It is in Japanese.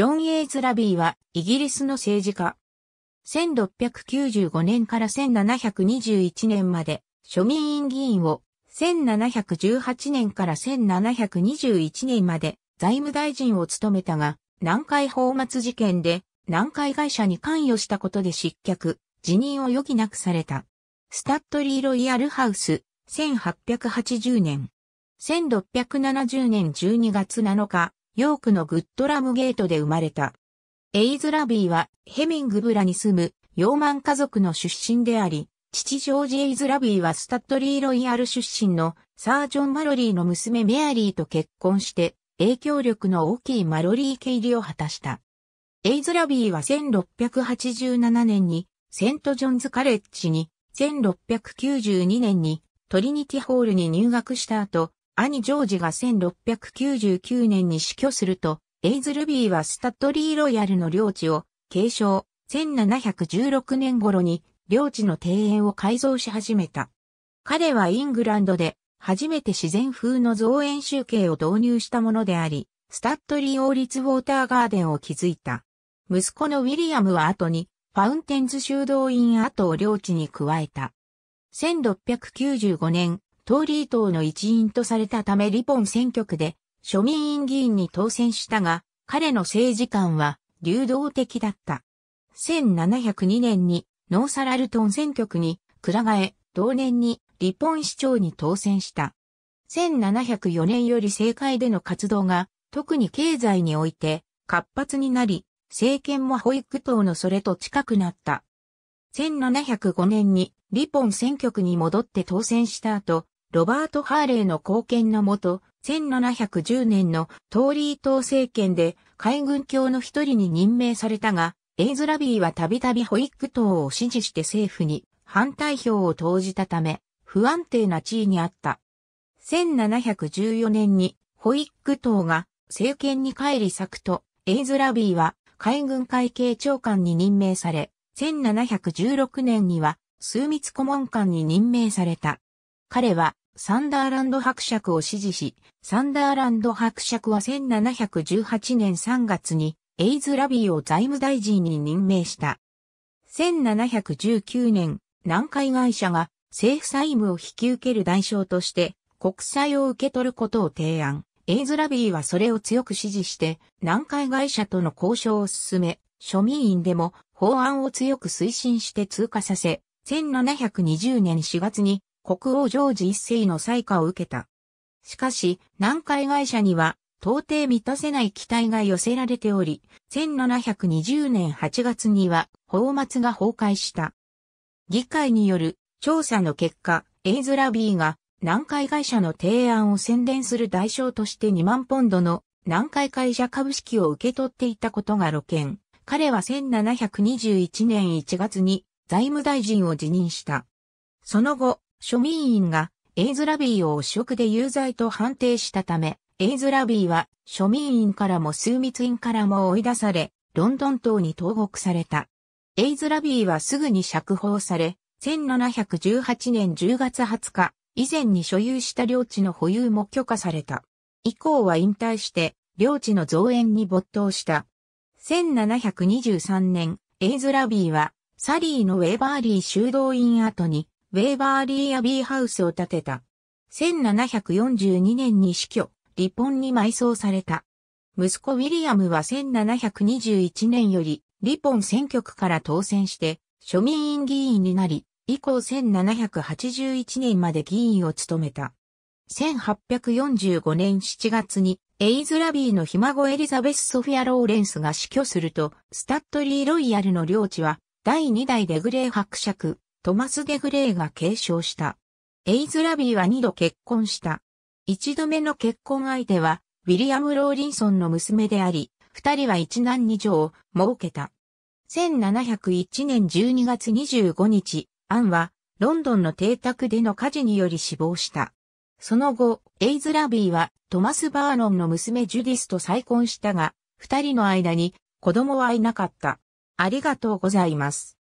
ジョン・エイズ・ラビーは、イギリスの政治家。1695年から1721年まで、庶民院議員を、1718年から1721年まで、財務大臣を務めたが、南海放末事件で、南海会社に関与したことで失脚、辞任を余儀なくされた。スタッドリー・ロイヤルハウス、1880年。1670年12月7日、ヨークのグッドラムゲートで生まれた。エイズラビーはヘミングブラに住むヨーマン家族の出身であり、父ジョージ・エイズラビーはスタッドリー・ロイヤル出身のサージョン・マロリーの娘メアリーと結婚して影響力の大きいマロリー家入りを果たした。エイズラビーは1687年にセント・ジョンズ・カレッジに1692年にトリニティホールに入学した後、兄ジョージが1699年に死去すると、エイズルビーはスタッドリーロイヤルの領地を継承、1716年頃に領地の庭園を改造し始めた。彼はイングランドで初めて自然風の造園集計を導入したものであり、スタッドリー王立ウォーターガーデンを築いた。息子のウィリアムは後にファウンテンズ修道院跡を領地に加えた。1695年、ーリー党の一員とされたためリポン選挙区で庶民院議員に当選したが、彼の政治観は流動的だった。1702年にノーサラルトン選挙区に倉替え、同年にリポン市長に当選した。1704年より政界での活動が特に経済において活発になり、政権も保育党のそれと近くなった。1705年にリポン選挙区に戻って当選した後、ロバート・ハーレーの貢献のもと、1710年のトーリー党政権で海軍卿の一人に任命されたが、エイズラビーはたびたびホイッ党を支持して政府に反対票を投じたため、不安定な地位にあった。1714年にホイッ党が政権に帰り咲くと、エイズラビーは海軍会計長官に任命され、1716年には枢密顧問官に任命された。彼はサンダーランド伯爵を支持し、サンダーランド伯爵は1718年3月にエイズ・ラビーを財務大臣に任命した。1719年、南海会社が政府債務を引き受ける代償として国債を受け取ることを提案。エイズ・ラビーはそれを強く支持して、南海会社との交渉を進め、庶民院でも法案を強く推進して通過させ、1720年4月に国王ジョージ一世の採可を受けた。しかし、南海会社には、到底満たせない期待が寄せられており、1720年8月には、宝末が崩壊した。議会による調査の結果、エイズラビーが南海会社の提案を宣伝する代償として2万ポンドの南海会社株式を受け取っていたことが露見。彼は1721年1月に財務大臣を辞任した。その後、庶民院がエイズラビーを汚職で有罪と判定したため、エイズラビーは庶民院からも枢密院からも追い出され、ロンドン島に投獄された。エイズラビーはすぐに釈放され、1718年10月20日、以前に所有した領地の保有も許可された。以降は引退して、領地の増援に没頭した。1723年、エイズラビーは、サリーのウェーバーリー修道院後に、ウェーバーリー・アビーハウスを建てた。1742年に死去、離婚に埋葬された。息子ウィリアムは1721年より、リポン選挙区から当選して、庶民院議員になり、以降1781年まで議員を務めた。1845年7月に、エイズラビーのひ孫エリザベス・ソフィア・ローレンスが死去すると、スタッドリー・ロイヤルの領地は、第2代レグレー伯爵、トマス・デ・グレイが継承した。エイズラビーは二度結婚した。一度目の結婚相手は、ウィリアム・ローリンソンの娘であり、二人は一男二女を設けた。1701年12月25日、アンは、ロンドンの邸宅での火事により死亡した。その後、エイズラビーはトマス・バーノンの娘ジュディスと再婚したが、二人の間に子供はいなかった。ありがとうございます。